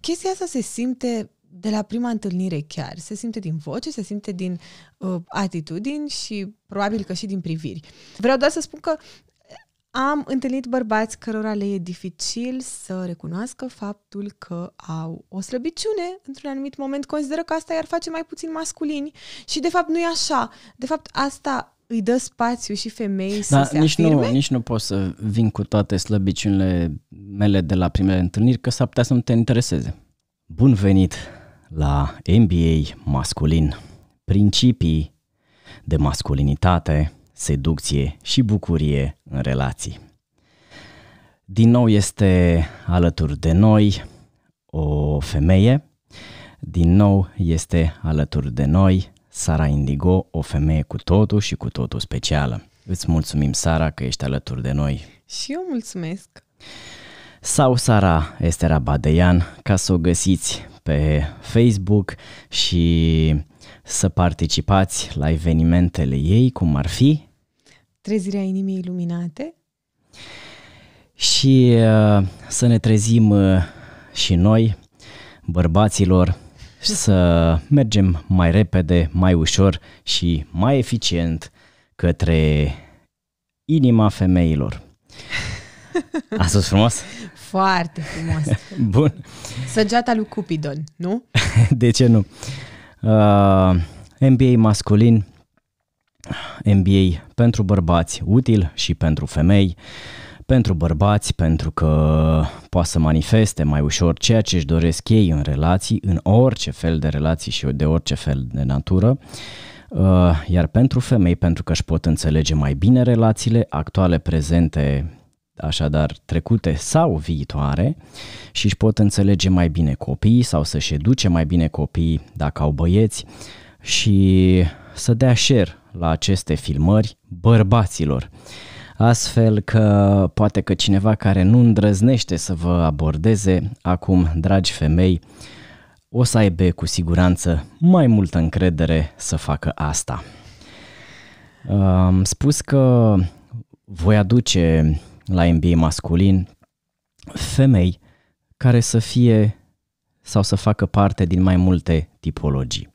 chestia asta se simte de la prima întâlnire chiar. Se simte din voce, se simte din uh, atitudini și probabil că și din priviri. Vreau doar să spun că am întâlnit bărbați cărora le e dificil să recunoască faptul că au o slăbiciune într-un anumit moment, consideră că asta i-ar face mai puțin masculini și de fapt nu e așa. De fapt asta îi dă spațiu și femei da, să se nici afirme. Nu, nici nu pot să vin cu toate slăbiciunile mele de la primele întâlniri că s-ar putea să nu te intereseze. Bun venit la MBA masculin. Principii de masculinitate, seducție și bucurie în relații. Din nou este alături de noi o femeie. Din nou este alături de noi Sara Indigo, o femeie cu totul și cu totul specială. Îți mulțumim, Sara, că ești alături de noi. Și eu mulțumesc sau Sara Estera Badeian ca să o găsiți pe Facebook și să participați la evenimentele ei, cum ar fi Trezirea inimii iluminate și uh, să ne trezim uh, și noi, bărbaților, să mergem mai repede, mai ușor și mai eficient către inima femeilor. A spus frumos? Foarte frumos. Bun. Săgeata lui Cupidon, nu? De ce nu? Uh, MBA masculin, MBA pentru bărbați, util și pentru femei. Pentru bărbați, pentru că poate să manifeste mai ușor ceea ce își doresc ei în relații, în orice fel de relații și de orice fel de natură. Uh, iar pentru femei, pentru că își pot înțelege mai bine relațiile actuale, prezente, așadar trecute sau viitoare și își pot înțelege mai bine copiii sau să-și educe mai bine copiii dacă au băieți și să dea share la aceste filmări bărbaților. Astfel că poate că cineva care nu îndrăznește să vă abordeze acum, dragi femei, o să aibă cu siguranță mai multă încredere să facă asta. Am spus că voi aduce la MBA masculin femei care să fie sau să facă parte din mai multe tipologii.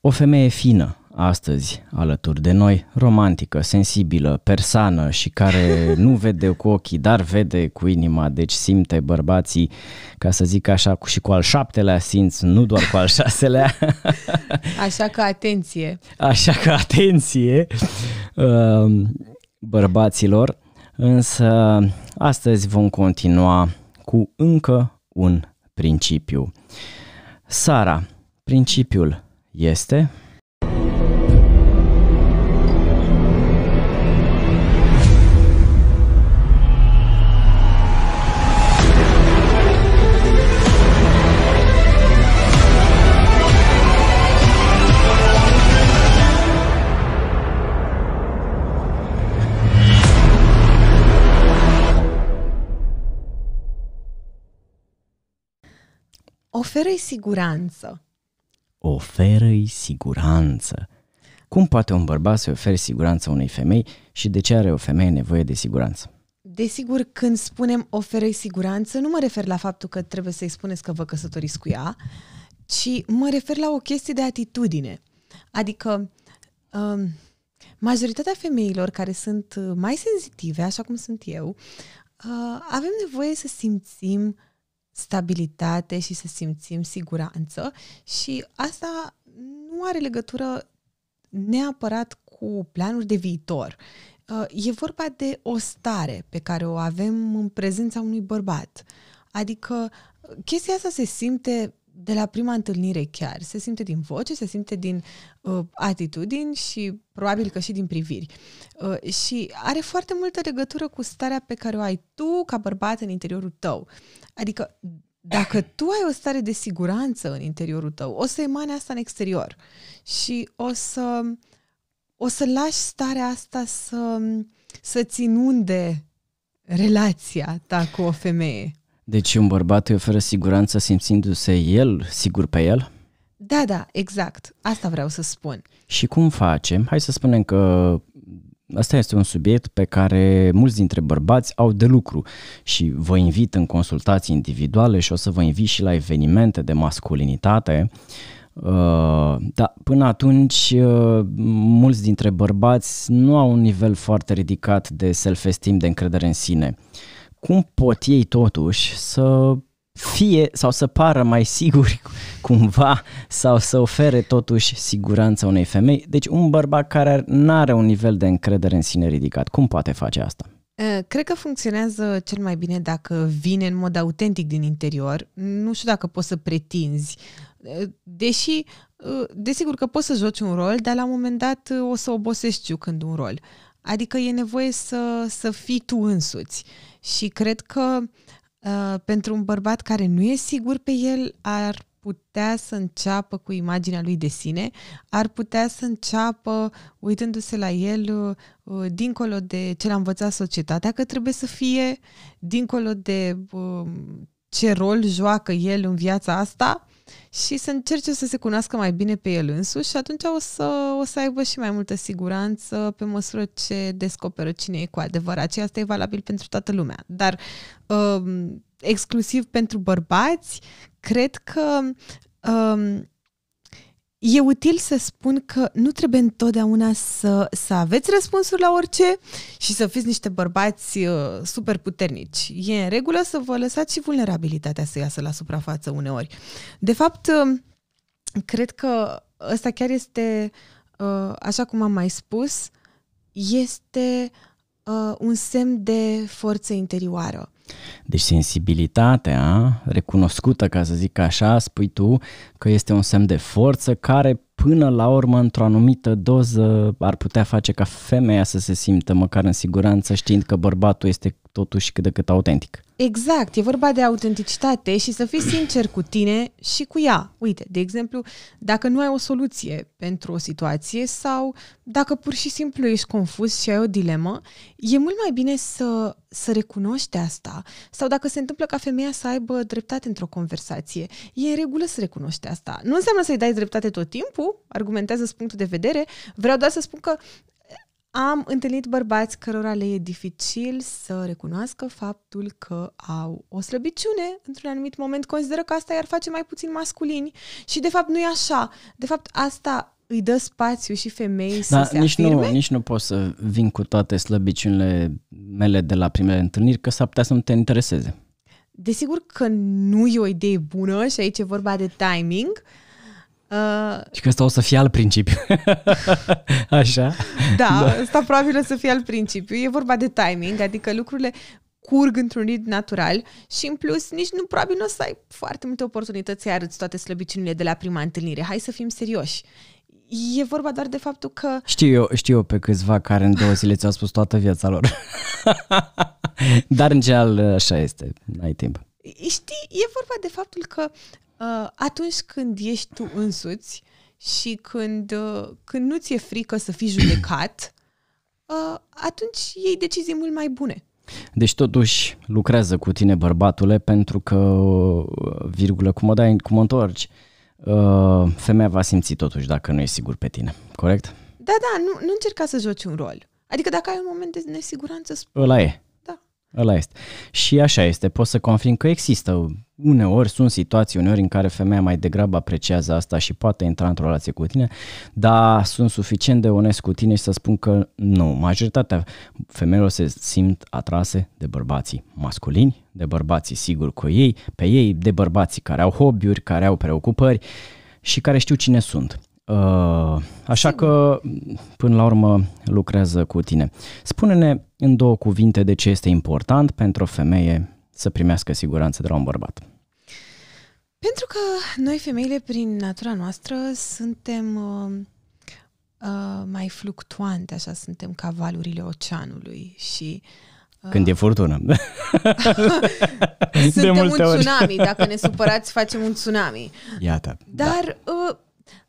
O femeie fină, astăzi alături de noi, romantică, sensibilă, persană și care nu vede cu ochii, dar vede cu inima, deci simte bărbații, ca să zic așa, și cu al șaptelea simț, nu doar cu al șaselea. Așa că atenție! Așa că atenție uh, bărbaților Însă astăzi vom continua cu încă un principiu. Sara, principiul este Oferă-i siguranță. Oferă-i siguranță. Cum poate un bărbat să ofere siguranță unei femei și de ce are o femeie nevoie de siguranță? Desigur, când spunem oferă siguranță, nu mă refer la faptul că trebuie să-i spuneți că vă căsătoriți cu ea, ci mă refer la o chestie de atitudine. Adică, um, majoritatea femeilor care sunt uh, mai senzitive, așa cum sunt eu, uh, avem nevoie să simțim uh, stabilitate și să simțim siguranță și asta nu are legătură neapărat cu planuri de viitor. Uh, e vorba de o stare pe care o avem în prezența unui bărbat. Adică chestia asta se simte de la prima întâlnire chiar. Se simte din voce, se simte din uh, atitudini și probabil că și din priviri. Uh, și are foarte multă legătură cu starea pe care o ai tu ca bărbat în interiorul tău. Adică dacă tu ai o stare de siguranță în interiorul tău, o să emane asta în exterior și o să, o să lași starea asta să, să-ți inunde relația ta cu o femeie. Deci un bărbat îi oferă siguranță simțindu-se el sigur pe el? Da, da, exact. Asta vreau să spun. Și cum facem? Hai să spunem că Asta este un subiect pe care mulți dintre bărbați au de lucru și vă invit în consultații individuale și o să vă invit și la evenimente de masculinitate. Uh, da, până atunci uh, mulți dintre bărbați nu au un nivel foarte ridicat de self-esteem, de încredere în sine. Uh, cum pot ei totuși să fie sau să pară mai siguri cumva sau să ofere totuși siguranța unei femei. Deci un bărbat care nu are un nivel de încredere în sine ridicat, cum poate face asta? Cred că funcționează cel mai bine dacă vine în mod autentic din interior. Nu știu dacă poți să pretinzi. Deși, desigur că poți să joci un rol, dar la un moment dat o să obosești jucând un rol. Adică e nevoie să, să fii tu însuți. Și cred că uh, pentru un bărbat care nu e sigur pe el, ar putea să înceapă cu imaginea lui de sine, ar putea să înceapă uitându-se la el uh, uh dincolo de ce l-a învățat societatea că trebuie să fie, dincolo de uh, ce rol joacă el în viața asta, și să încerce să se cunoască mai bine pe el însuși și atunci o să, o să aibă și mai multă siguranță pe măsură ce descoperă cine e cu adevărat. Și asta e valabil pentru toată lumea. Dar um, exclusiv pentru bărbați, cred că um, e util să spun că nu trebuie întotdeauna să, să aveți răspunsuri la orice și să fiți niște bărbați uh, super puternici. E în regulă să vă lăsați și vulnerabilitatea să iasă la suprafață uneori. De fapt, uh, cred că ăsta chiar este, uh, așa cum am mai spus, este uh, un semn de forță interioară. Deci sensibilitatea, recunoscută ca să zic așa, spui tu că este un semn de forță care până la urmă, într-o anumită doză, ar putea face ca femeia să se simtă măcar în siguranță știind că bărbatul este totuși cât de cât autentic. Exact, e vorba de autenticitate și să fii sincer cu tine și cu ea. Uite, de exemplu, dacă nu ai o soluție pentru o situație sau dacă pur și simplu ești confuz și ai o dilemă, e mult mai bine să, să recunoști asta. Sau dacă se întâmplă ca femeia să aibă dreptate într-o conversație, e în regulă să recunoști asta. Nu înseamnă să-i dai dreptate tot timpul, argumentează punctul de vedere, vreau doar să spun că am întâlnit bărbați cărora le e dificil să recunoască faptul că au o slăbiciune într-un anumit moment, consideră că asta i-ar face mai puțin masculini și de fapt nu e așa. De fapt asta îi dă spațiu și femei da, să se nici afirme? Nu, nici nu pot să vin cu toate slăbiciunile mele de la primele întâlniri, că s-ar putea să nu te intereseze. Desigur că nu e o idee bună și aici e vorba de timing, uh, Uh, și că ăsta o să fie al principiu. Așa? Da, da, probabil o să fie al principiu. E vorba de timing, adică lucrurile curg într-un rit natural și în plus nici nu probabil nu o să ai foarte multe oportunități să arăți toate slăbiciunile de la prima întâlnire. Hai să fim serioși. E vorba doar de faptul că... Știu eu, știu eu pe câțiva care în două zile ți-au spus toată viața lor. Dar în general așa este, n-ai timp. Știi, e vorba de faptul că Uh, atunci când ești tu însuți și când, uh, când nu ți-e frică să fii judecat, uh, atunci iei decizii mult mai bune. Deci totuși lucrează cu tine bărbatule pentru că, virgulă, cum o dai, cum o întorci, femeia va simți totuși dacă nu e sigur pe tine, corect? Da, da, nu, nu încerca să joci un rol. Adică dacă ai un moment de nesiguranță... Ăla e. Da. Ăla este. Și așa este, pot să confirm că există uneori sunt situații, uneori în care femeia mai degrabă apreciază asta și poate intra într-o relație cu tine, dar sunt suficient de onest cu tine și să spun că nu, majoritatea femeilor se simt atrase de bărbații masculini, de bărbații sigur cu ei, pe ei, de bărbații care au hobby-uri, care au preocupări și care știu cine sunt. Uh, așa că, până la urmă, lucrează cu tine. Spune-ne în două cuvinte de ce este important pentru o femeie să primească siguranță de la un bărbat. Pentru că noi, femeile, prin natura noastră, suntem uh, uh, mai fluctuante, așa, suntem ca valurile oceanului și uh, când e furtună. Suntem un tsunami. Ori. Dacă ne supărați, facem un tsunami. Iată. Da. Dar da. uh,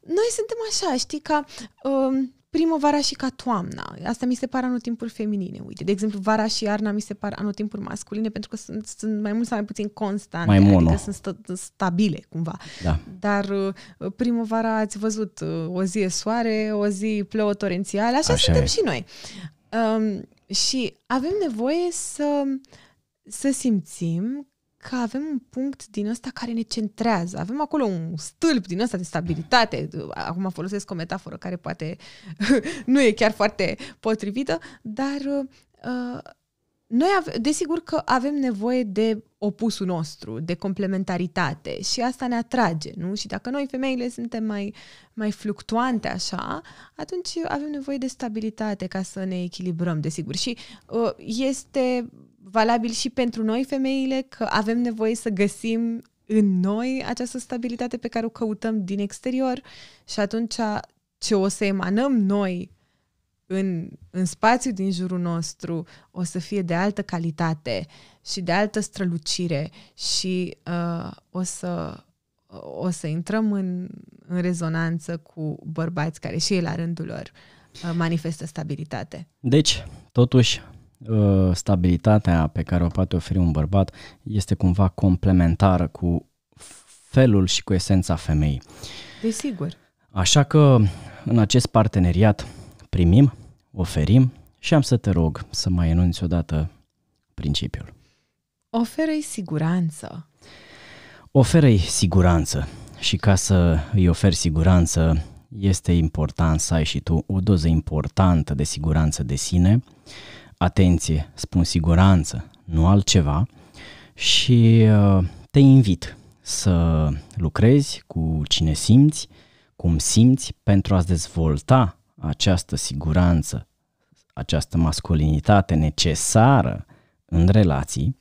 noi suntem așa, știi, ca uh, primăvara și ca toamna. Asta mi se pare anotimpul feminine. Uite, de exemplu, vara și iarna mi se par anotimpul masculine pentru că sunt, sunt mai mult sau mai puțin constante, mai mono. adică sunt st- stabile cumva. Da. Dar uh, primăvara ați văzut uh, o zi e soare, o zi plouă torențială, așa, așa suntem e. și noi. Um, și avem nevoie să să simțim că avem un punct din ăsta care ne centrează. Avem acolo un stâlp din ăsta de stabilitate. Acum folosesc o metaforă care poate nu e chiar foarte potrivită, dar uh, noi ave- desigur că avem nevoie de opusul nostru, de complementaritate și asta ne atrage, nu? Și dacă noi femeile suntem mai, mai fluctuante așa, atunci avem nevoie de stabilitate ca să ne echilibrăm, desigur. Și uh, este valabil și pentru noi femeile, că avem nevoie să găsim în noi această stabilitate pe care o căutăm din exterior și atunci ce o să emanăm noi în, în spațiu din jurul nostru o să fie de altă calitate și de altă strălucire și uh, o, să, o să intrăm în, în rezonanță cu bărbați care și ei la rândul lor uh, manifestă stabilitate. Deci, totuși, Ă, stabilitatea pe care o poate oferi un bărbat este cumva complementară cu felul și cu esența femeii. Desigur. Așa că în acest parteneriat primim, oferim și am să te rog să mai enunți odată principiul. Oferă-i siguranță. Oferă-i siguranță și ca să îi oferi siguranță este important să ai și tu o doză importantă de siguranță de sine, atenție, spun siguranță, nu altceva și uh, te invit să lucrezi cu cine simți, cum simți pentru a-ți dezvolta această siguranță, această masculinitate necesară în relații.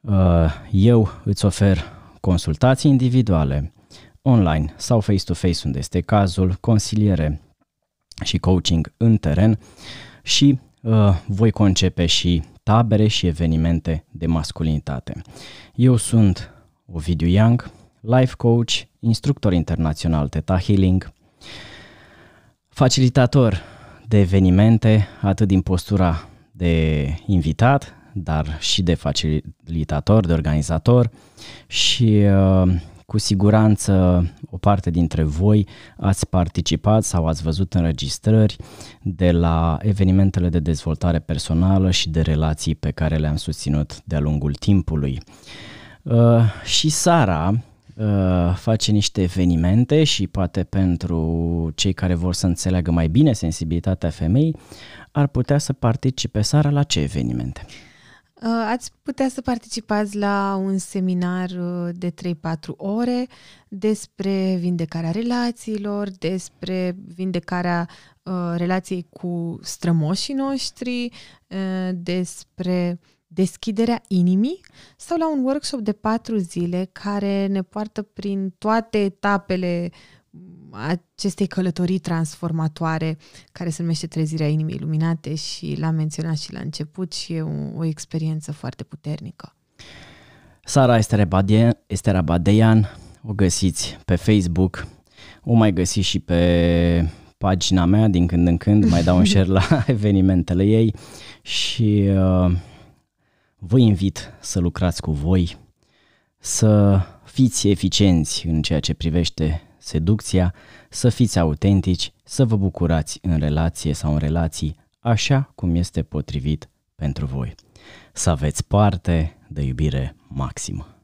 Uh, eu îți ofer consultații individuale, online sau face-to-face unde este cazul, consiliere și coaching în teren și Uh, voi concepe și tabere și evenimente de masculinitate. Eu sunt Ovidiu Young, life coach, instructor internațional Teta Healing, facilitator de evenimente, atât din postura de invitat, dar și de facilitator, de organizator și uh, cu siguranță o parte dintre voi ați participat sau ați văzut înregistrări de la evenimentele de dezvoltare personală și de relații pe care le-am susținut de-a lungul timpului. Uh, și Sara, uh, face niște evenimente și poate pentru cei care vor să înțeleagă mai bine sensibilitatea femei, ar putea să participe Sara la ce evenimente? Uh, ați putea să participați la un seminar uh, de 3-4 ore despre vindecarea relațiilor, despre vindecarea uh, relației cu strămoșii noștri, despre deschiderea inimii sau la un workshop de 4 zile care ne poartă prin toate etapele uh, acestei călătorii transformatoare care se numește Trezirea Inimii Iluminate și l-am menționat și la început și e o, o experiență foarte puternică. Sara Estera Badeian, o găsiți pe Facebook, o mai găsiți și pe pagina mea din când în când, mai dau un share la evenimentele ei și uh, vă invit să lucrați cu voi, să fiți eficienți în ceea ce privește seducția, să fiți autentici, să vă bucurați în relație sau în relații așa cum este potrivit pentru voi. Să aveți parte de iubire maximă.